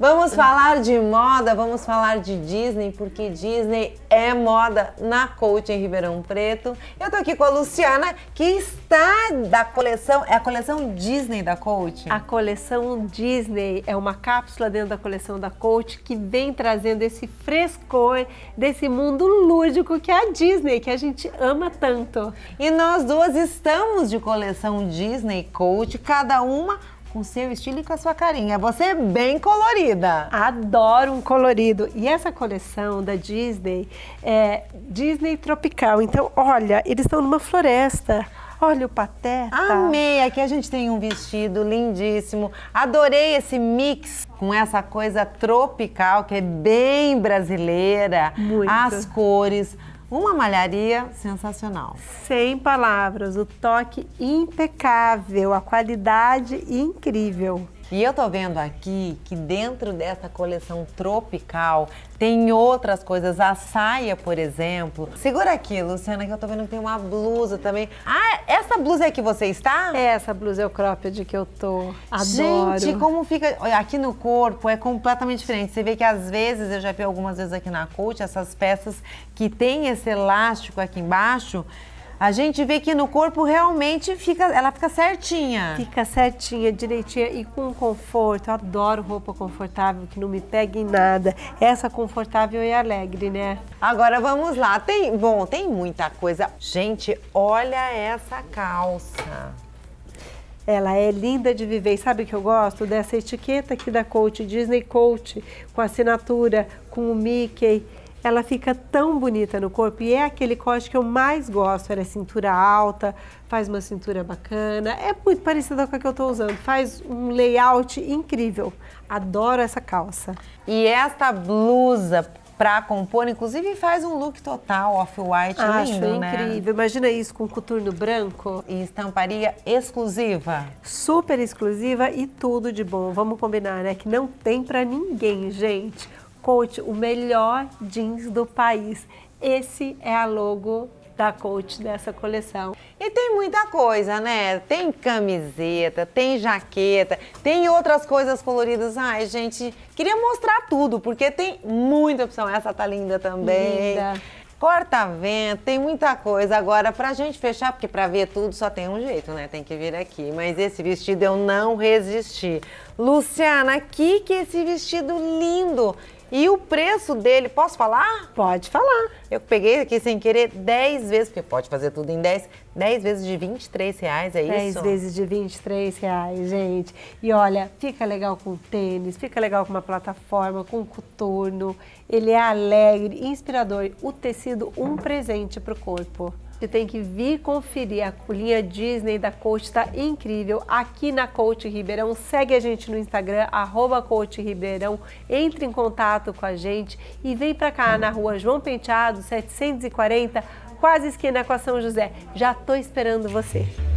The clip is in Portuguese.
Vamos falar de moda, vamos falar de Disney, porque Disney é moda na Coach em Ribeirão Preto. Eu tô aqui com a Luciana, que está da coleção, é a coleção Disney da Coach? A coleção Disney é uma cápsula dentro da coleção da Coach que vem trazendo esse frescor desse mundo lúdico que é a Disney, que a gente ama tanto. E nós duas estamos de coleção Disney Coach, cada uma com seu estilo e com a sua carinha. Você é bem colorida. Adoro um colorido. E essa coleção da Disney é Disney tropical. Então, olha, eles estão numa floresta. Olha o pateta. Amei! Aqui a gente tem um vestido lindíssimo. Adorei esse mix com essa coisa tropical que é bem brasileira. Muito. As cores, uma malharia sensacional. Sem palavras, o toque impecável, a qualidade incrível. E eu tô vendo aqui que dentro dessa coleção tropical tem outras coisas. A saia, por exemplo. Segura aqui, Luciana, que eu tô vendo que tem uma blusa também. Ah, essa blusa é que você está? É, essa blusa é o cropped que eu tô. Adoro. Gente, como fica. Aqui no corpo é completamente diferente. Você vê que às vezes, eu já vi algumas vezes aqui na coach, essas peças que tem esse elástico aqui embaixo a gente vê que no corpo realmente fica, ela fica certinha. Fica certinha, direitinha e com conforto. Eu adoro roupa confortável, que não me pega em nada. Essa confortável e alegre, né? Agora vamos lá. Tem, bom, tem muita coisa. Gente, olha essa calça. Ela é linda de viver. E sabe o que eu gosto? Dessa etiqueta aqui da Coach, Disney Coach, com assinatura, com o Mickey ela fica tão bonita no corpo e é aquele corte que eu mais gosto. Ela é cintura alta, faz uma cintura bacana, é muito parecida com a que eu estou usando, faz um layout incrível. Adoro essa calça. E esta blusa para compor, inclusive faz um look total off-white lindo, né? Acho incrível. Imagina isso com coturno branco. E estamparia exclusiva. Super exclusiva e tudo de bom. Vamos combinar, né? Que não tem para ninguém, gente. Coach, o melhor jeans do país. Esse é a logo da Coach dessa coleção. E tem muita coisa, né? Tem camiseta, tem jaqueta, tem outras coisas coloridas. Ai, gente, queria mostrar tudo, porque tem muita opção. Essa tá linda também. Linda. Corta-vento, tem muita coisa. Agora, pra gente fechar, porque pra ver tudo só tem um jeito, né? Tem que vir aqui. Mas esse vestido eu não resisti. Luciana, que que é esse vestido lindo! E o preço dele, posso falar? Pode falar. Eu peguei aqui sem querer 10 vezes, porque pode fazer tudo em 10. 10 vezes de 23 reais, é 10 isso? 10 vezes de 23 reais, gente. E olha, fica legal com tênis, fica legal com uma plataforma, com um coturno. Ele é alegre, inspirador. O tecido, um presente para o corpo. Você tem que vir conferir a colinha Disney da Coach, tá incrível aqui na Coach Ribeirão. Segue a gente no Instagram, arroba Coach Ribeirão. Entre em contato com a gente e vem para cá na rua João Penteado, 740, quase esquina com a São José. Já tô esperando você.